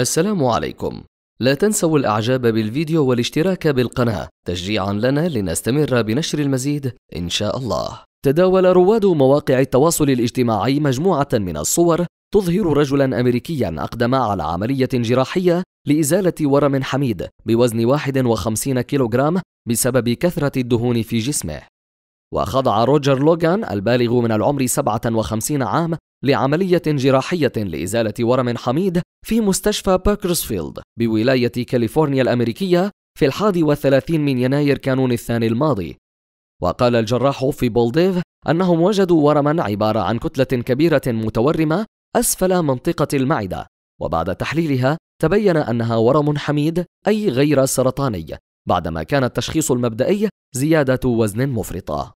السلام عليكم لا تنسوا الاعجاب بالفيديو والاشتراك بالقناة تشجيعا لنا لنستمر بنشر المزيد ان شاء الله تداول رواد مواقع التواصل الاجتماعي مجموعة من الصور تظهر رجلا أمريكيا أقدم على عملية جراحية لإزالة ورم حميد بوزن 51 كيلوغرام بسبب كثرة الدهون في جسمه وخضع روجر لوغان البالغ من العمر 57 عام لعملية جراحية لإزالة ورم حميد في مستشفى باكرسفيلد بولاية كاليفورنيا الأمريكية في الحادي والثلاثين من يناير كانون الثاني الماضي وقال الجراح في بولديف أنهم وجدوا ورما عبارة عن كتلة كبيرة متورمة أسفل منطقة المعدة وبعد تحليلها تبين أنها ورم حميد أي غير سرطاني بعدما كان التشخيص المبدئي زيادة وزن مفرطة